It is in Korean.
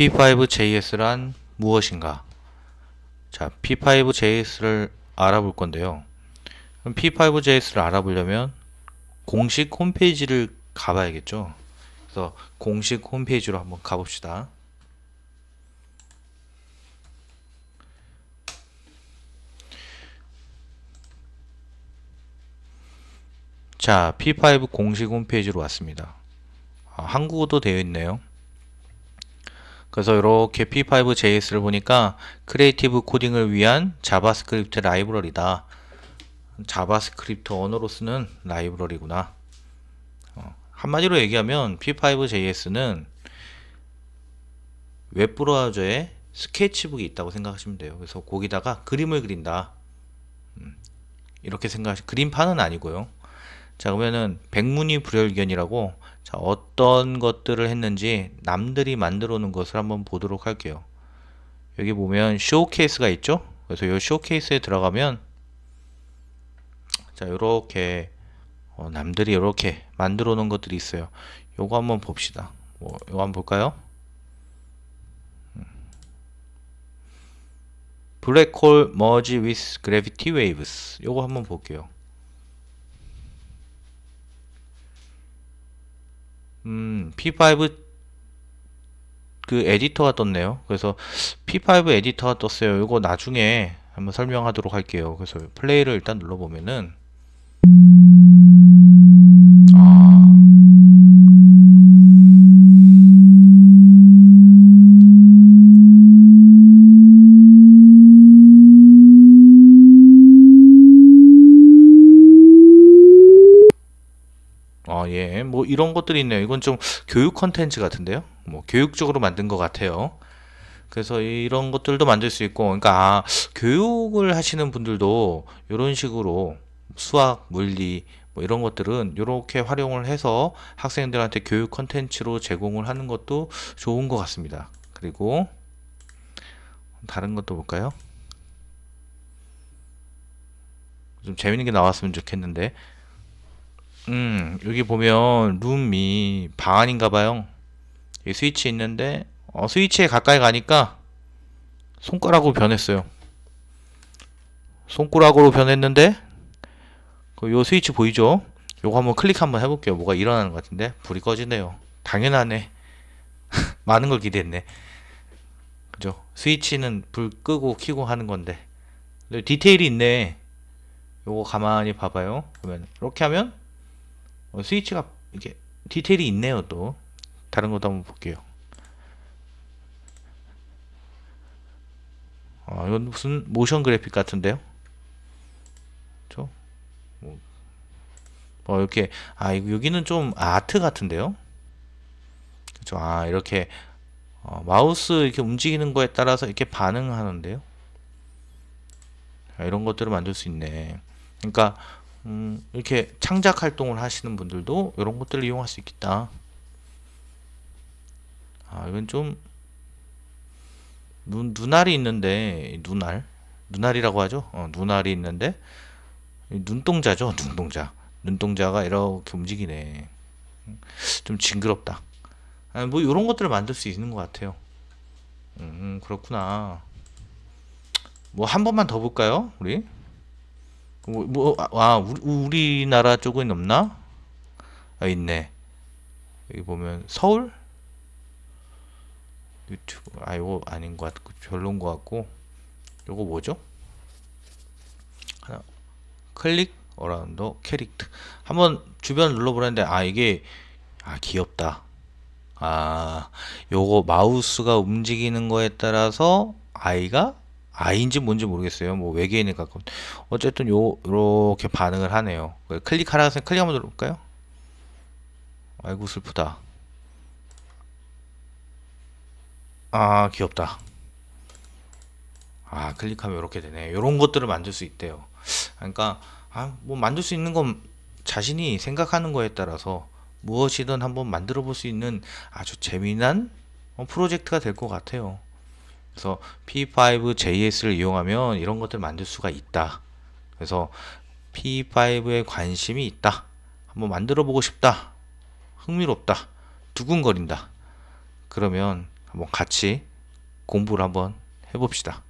P5JS란 무엇인가? 자, P5JS를 알아볼 건데요. P5JS를 알아보려면 공식 홈페이지를 가봐야겠죠. 그래서 공식 홈페이지로 한번 가봅시다. 자, P5 공식 홈페이지로 왔습니다. 아, 한국어도 되어 있네요. 그래서 이렇게 p5.js를 보니까 크리에이티브 코딩을 위한 자바스크립트 라이브러리다. 자바스크립트 언어로 쓰는 라이브러리구나. 어, 한마디로 얘기하면 p5.js는 웹브라우저에 스케치북이 있다고 생각하시면 돼요. 그래서 거기다가 그림을 그린다. 음, 이렇게 생각하시 그림판은 아니고요. 자 그러면은 백문이 불여일견이라고 자, 어떤 것들을 했는지 남들이 만들어 놓은 것을 한번 보도록 할게요. 여기 보면 쇼케이스가 있죠? 그래서 이 쇼케이스에 들어가면 자, 요렇게 어, 남들이 이렇게 만들어 놓은 것들이 있어요. 요거 한번 봅시다. 뭐, 요거 한번 볼까요? 음. 블랙홀 머지 위스 그래비티 웨이브스 요거 한번 볼게요. 음, P5 그 에디터가 떴네요. 그래서 P5 에디터가 떴어요. 이거 나중에 한번 설명하도록 할게요. 그래서 플레이를 일단 눌러보면은 예, 뭐 이런 것들이 있네요. 이건 좀 교육 컨텐츠 같은데요. 뭐 교육적으로 만든 것 같아요. 그래서 이런 것들도 만들 수 있고, 그러니까 아, 교육을 하시는 분들도 이런 식으로 수학, 물리 뭐 이런 것들은 이렇게 활용을 해서 학생들한테 교육 컨텐츠로 제공을 하는 것도 좋은 것 같습니다. 그리고 다른 것도 볼까요? 좀 재밌는 게 나왔으면 좋겠는데 음, 여기 보면 룸이 방 안인가 봐요. 여기 스위치 있는데 어, 스위치에 가까이 가니까 손가락으로 변했어요. 손가락으로 변했는데 그 요 스위치 보이죠? 요거 한번 클릭 한번 해볼게요. 뭐가 일어나는 것 같은데 불이 꺼지네요. 당연하네. 많은 걸 기대했네. 그죠? 스위치는 불 끄고 키고 하는 건데 디테일이 있네. 요거 가만히 봐봐요. 그러면 이렇게 하면 어, 스위치가 이게 디테일이 있네요 또 다른 것도 한번 볼게요 아 이건 무슨 모션 그래픽 같은데요 저 뭐, 어, 이렇게 아 여기는 좀 아트 같은데요 그쵸 아 이렇게 어, 마우스 이렇게 움직이는 거에 따라서 이렇게 반응하는데요 아, 이런 것들을 만들 수 있네 그러니까 음, 이렇게 창작 활동을 하시는 분들도 이런 것들을 이용할 수 있겠다. 아, 이건 좀 눈, 눈알이 있는데 눈알 눈알이라고 하죠. 어, 눈알이 있는데 눈동자죠. 눈동자 눈동자가 이렇게 움직이네. 좀 징그럽다. 아, 뭐 이런 것들을 만들 수 있는 것 같아요. 음, 음 그렇구나. 뭐 한 번만 더 볼까요, 우리? 뭐, 뭐, 아, 우리, 나라 쪽은 없나? 아, 있네. 여기 보면 서울? 유튜브, 아, 이거 아닌 것 같고, 별론 것 같고. 이거 뭐죠? 하나, 클릭, 어라운드, 캐릭터. 한번 주변 눌러보는데, 아, 이게, 아, 귀엽다. 아, 요거 마우스가 움직이는 거에 따라서 아이가 아이인지 뭔지 모르겠어요. 뭐 외계인에 가까운. 어쨌든 요 요렇게 반응을 하네요. 그 클릭하라 해서 클릭 한번 눌러볼까요? 아이고 슬프다. 아 귀엽다. 아 클릭하면 이렇게 되네. 요런 것들을 만들 수 있대요. 그러니까 아, 뭐 만들 수 있는 건 자신이 생각하는 거에 따라서 무엇이든 한번 만들어 볼 수 있는 아주 재미난 어, 프로젝트가 될 것 같아요. 그래서 P5JS를 이용하면 이런 것들 만들 수가 있다. 그래서 P5에 관심이 있다. 한번 만들어 보고 싶다. 흥미롭다. 두근거린다. 그러면 한번 같이 공부를 한번 해봅시다.